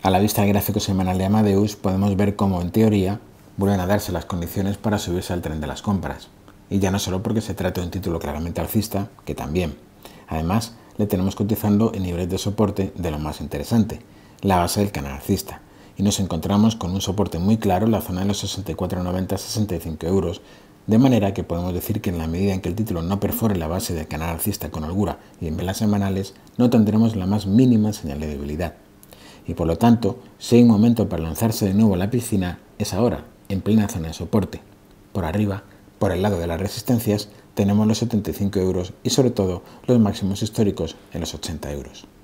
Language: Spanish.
A la vista del gráfico semanal de Amadeus podemos ver cómo, en teoría, vuelven a darse las condiciones para subirse al tren de las compras. Y ya no solo porque se trata de un título claramente alcista, que también. Además, le tenemos cotizando en niveles de soporte de lo más interesante, la base del canal alcista. Y nos encontramos con un soporte muy claro en la zona de los 64,90-65 euros, de manera que podemos decir que en la medida en que el título no perfore la base del canal alcista con holgura y en velas semanales, no tendremos la más mínima señal de debilidad y por lo tanto, si hay un momento para lanzarse de nuevo a la piscina, es ahora, en plena zona de soporte. Por arriba, por el lado de las resistencias, tenemos los 75 euros y sobre todo los máximos históricos en los 80 euros.